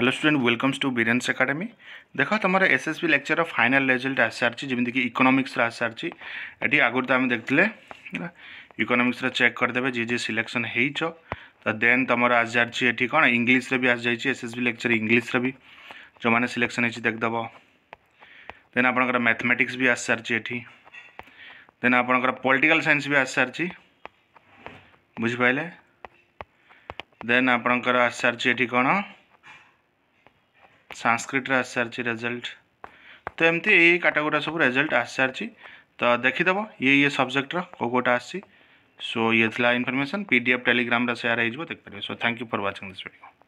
hello student welcomes to Biren's academy देख तुम S S B lecturer final result आसारे जमीक इकोनोमिक्स आसारे ये आगुरी तो आम देखते इकोनोमिक्स चेक करदे जी जी सिलेक्शन हो देन तुम आज ये कौन इंग्लीश भी आज एस एस बी लेक्चर इंग्लीश्रे भी जो मैंने सिलेक्शन होखदेव देन आप मैथमेटिक्स भी आसारे देन आप पॉलिटिकल साइंस भी सारी बुझिपाले देन आपणकर आसारे कौन सांस्कृत आसी रेजल्ट तो एमती ये काटागोरा सब रेजल्ट आसी तो देखीदेव ये ये सब्जेक्ट रो गोटा आसी सो ये information P D F Telegram share होती पारे so thank you for watching this video